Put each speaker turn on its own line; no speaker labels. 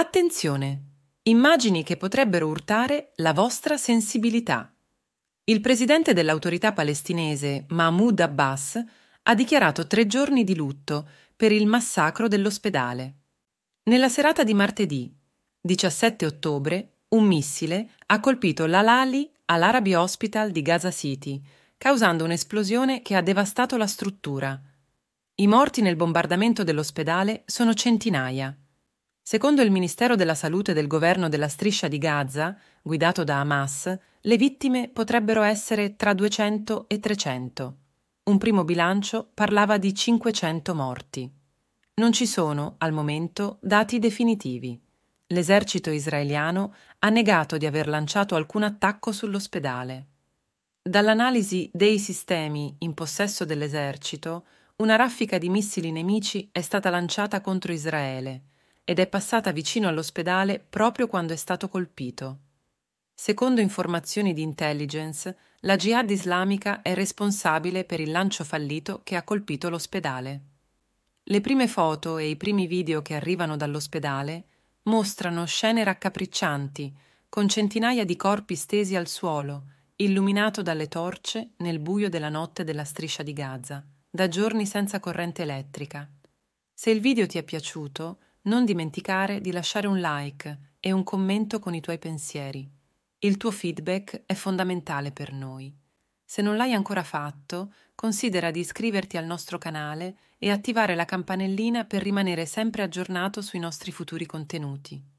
Attenzione! Immagini che potrebbero urtare la vostra sensibilità. Il presidente dell'autorità palestinese Mahmoud Abbas ha dichiarato tre giorni di lutto per il massacro dell'ospedale. Nella serata di martedì, 17 ottobre, un missile ha colpito l'Alali all'Arabi Hospital di Gaza City, causando un'esplosione che ha devastato la struttura. I morti nel bombardamento dell'ospedale sono centinaia. Secondo il Ministero della Salute del governo della striscia di Gaza, guidato da Hamas, le vittime potrebbero essere tra 200 e 300. Un primo bilancio parlava di 500 morti. Non ci sono, al momento, dati definitivi. L'esercito israeliano ha negato di aver lanciato alcun attacco sull'ospedale. Dall'analisi dei sistemi in possesso dell'esercito, una raffica di missili nemici è stata lanciata contro Israele ed è passata vicino all'ospedale proprio quando è stato colpito. Secondo informazioni di intelligence, la jihad islamica è responsabile per il lancio fallito che ha colpito l'ospedale. Le prime foto e i primi video che arrivano dall'ospedale mostrano scene raccapriccianti, con centinaia di corpi stesi al suolo, illuminato dalle torce nel buio della notte della striscia di Gaza, da giorni senza corrente elettrica. Se il video ti è piaciuto, non dimenticare di lasciare un like e un commento con i tuoi pensieri. Il tuo feedback è fondamentale per noi. Se non l'hai ancora fatto, considera di iscriverti al nostro canale e attivare la campanellina per rimanere sempre aggiornato sui nostri futuri contenuti.